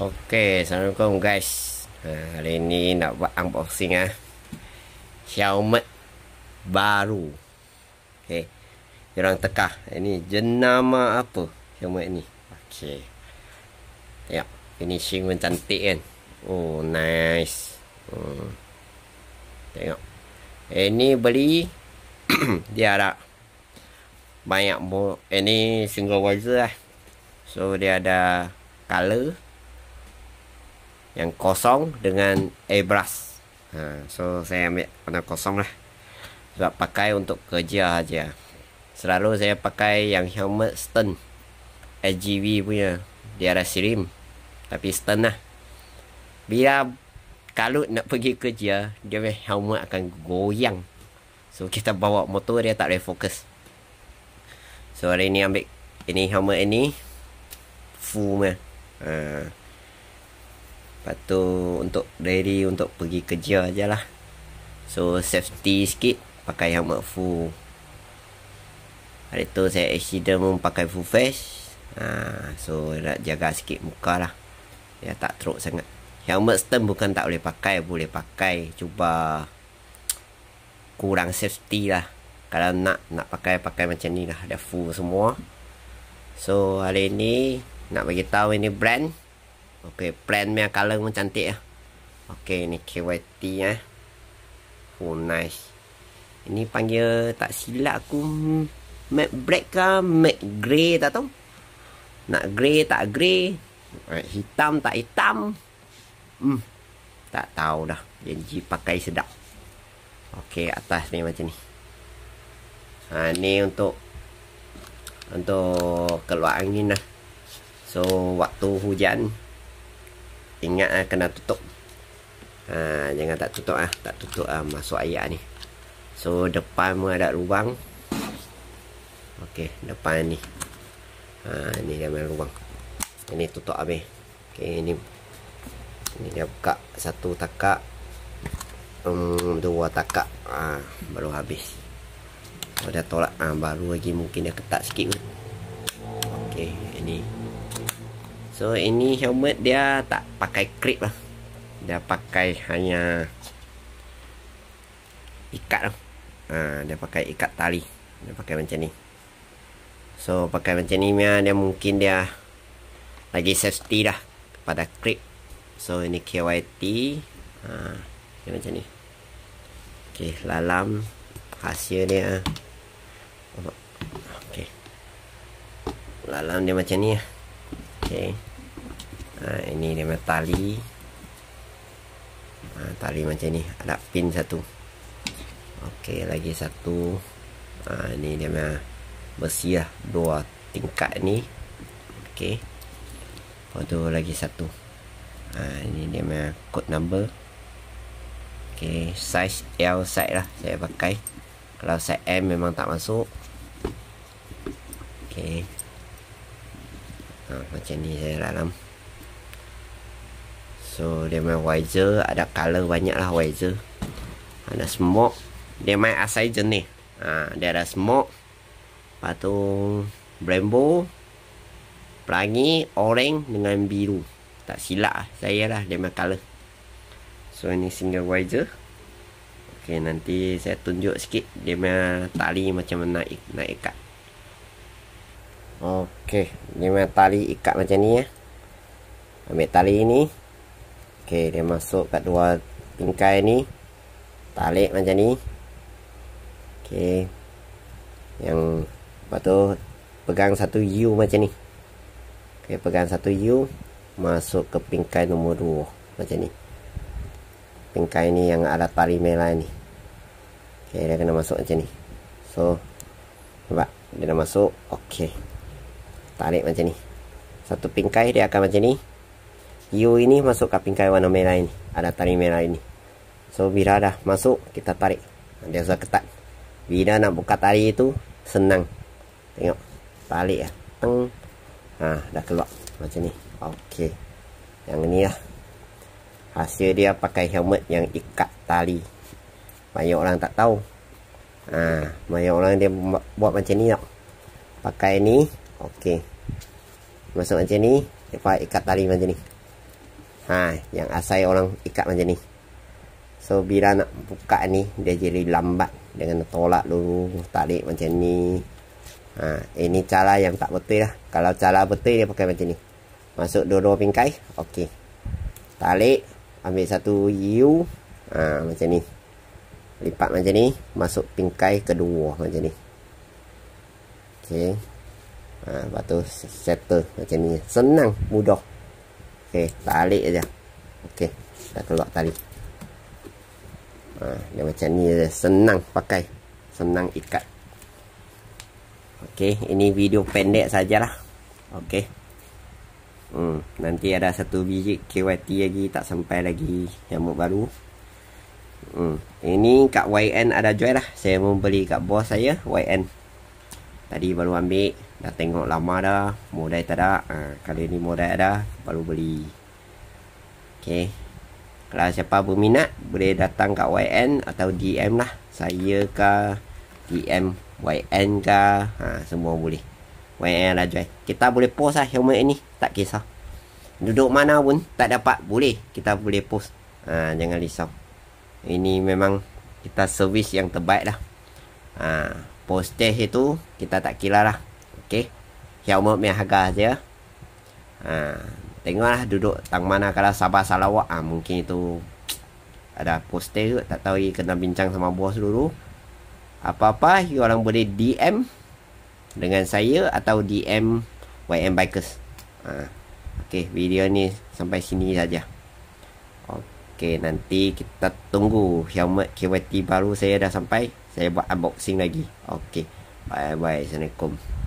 Okey, Assalamualaikum guys. Ha, hari ni nak buat unboxing ah. Xiaomi baru. Okey. Orang teka. Ini jenama apa Xiaomi ni? Okey. Ya, ini sing pun cantik kan. Oh, nice. Hmm. Tengok. Ini beli dia ada banyak bo ini single wiser lah. So dia ada color yang kosong dengan airbrush. Ha, so saya ambil warna kosong lah. Sebab pakai untuk kerja aja. Lah. Selalu saya pakai yang helmet stern. SGV punya. Dia ada sirim. Tapi stern lah. Bila kalut nak pergi kerja, dia punya helmet akan goyang. So kita bawa motor dia tak boleh fokus. So hari ni ambil ini helmet ini. Full meh. Lepas tu untuk ready untuk pergi kerja je lah. So safety sikit pakai helmet full. Hari tu saya accident pun pakai full face. Ha, so nak jaga sikit muka lah. Ya tak teruk sangat. Helmet stem bukan tak boleh pakai. Boleh pakai. Cuba kurang safety lah. Kalau nak nak pakai pakai macam ni lah. ada full semua. So hari ni nak bagi tahu ini brand. Okey, brand punya color pun cantik lah. Okey, ni KYT lah. Ya. Eh. Oh, nice. Ini panggil tak silap aku. mac black ke mac grey tak tahu. Nak grey tak grey. Right, eh, hitam tak hitam. Hmm, tak tahu dah. Janji pakai sedap. Okey, atas ni macam ni. Ha, ni untuk untuk keluar angin lah. So, waktu hujan, ingat ah kena tutup. Ha, jangan tak tutup ah, tak tutup ah masuk air ah, ni. So depan pun ada lubang. Okey, depan ni. Ha, ni dia main lubang. Ini tutup habis. Okey, ini. Ini dia buka satu takak. Um, dua takak. Ha, baru habis. Kalau dia tolak ha, baru lagi mungkin dia ketat sikit. Okey, ini. So ini helmet dia tak pakai clip lah. Dia pakai hanya ikat lah. Ha, dia pakai ikat tali. Dia pakai macam ni. So pakai macam ni dia, dia mungkin dia lagi safety dah kepada clip. So ini KYT. Ha, dia macam ni. Okay, lalam hasil dia. Okay. Lalam dia macam ni lah. Okay ha, ini dia punya tali ha, tali macam ni ada pin satu Okey, lagi satu ha, ini dia punya besi lah dua tingkat ni Okey, lepas tu lagi satu ha, ini dia punya code number Okey, size L size lah saya pakai kalau size M memang tak masuk Okey. Ha, macam ni saya dalam So dia main wiser Ada color banyak lah wiser Ada smoke Dia main asai jenis ha, Dia ada smoke Lepas tu Brembo Pelangi Orange Dengan biru Tak silap lah Saya lah dia main color So ini single wiser Okay nanti saya tunjuk sikit Dia main tali macam mana naik Naik ikat Okay Dia main tali ikat macam ni ya Ambil tali ini. Okey, dia masuk kat dua tingkai ni. Tarik macam ni. Okey. Yang lepas tu pegang satu U macam ni. Okey, pegang satu U masuk ke pingkai nombor dua macam ni. Pingkai ni yang ada tali merah ni. Okey, dia kena masuk macam ni. So, nampak? Dia dah masuk. Okey. Tarik macam ni. Satu pingkai dia akan macam ni. Yo ini masuk ke pingkai warna merah ini. Ada tali merah ini. So bila dah masuk, kita tarik. Dia sudah ketat. Bila nak buka tali itu, senang. Tengok. Balik ya. Teng. Ha, dah keluar. Macam ni. Okey. Yang ni lah. Hasil dia pakai helmet yang ikat tali. Banyak orang tak tahu. Ha, banyak orang dia buat macam ni tak. Pakai ni. Okey. Masuk macam ni. Dia ikat tali macam ni. Ha, yang asal orang ikat macam ni. So, bila nak buka ni, dia jadi lambat. Dengan tolak dulu, tarik macam ni. Ha, ini eh, cara yang tak betul lah. Kalau cara betul, dia pakai macam ni. Masuk dua-dua pingkai. Okey. Tarik. Ambil satu U. Ha, macam ni. Lipat macam ni. Masuk pingkai kedua macam ni. Okey. Ha, lepas tu settle macam ni. Senang, mudah. Okey, balik aja. Okey, dah keluar tali. Ha, dia macam ni je. Senang pakai. Senang ikat. Okey, ini video pendek sajalah. Okey. Hmm, nanti ada satu biji KYT lagi. Tak sampai lagi yang baru. Hmm, ini kat YN ada jual lah. Saya membeli kat bos saya YN. Tadi baru ambil Dah tengok lama dah Modai tak ada ha, Kali ni modai ada, Baru beli Okay Kalau siapa berminat Boleh datang kat YN Atau DM lah Saya ke DM YN ke ha, Semua boleh YN lah jual Kita boleh post lah helmet ni Tak kisah Duduk mana pun Tak dapat Boleh Kita boleh post ha, Jangan risau Ini memang Kita servis yang terbaik lah Haa postage itu kita tak kira lah. Okey. Yang mau punya harga saja. Ha, tengoklah duduk tang mana kalau Sabah Sarawak ha, mungkin itu ada postage tak tahu lagi kena bincang sama bos dulu. Apa-apa you orang boleh DM dengan saya atau DM YM Bikers. Ha, Okey, video ni sampai sini saja. Okay, nanti kita tunggu helmet KYT baru saya dah sampai. Saya buat unboxing lagi. Okay, bye-bye. Assalamualaikum.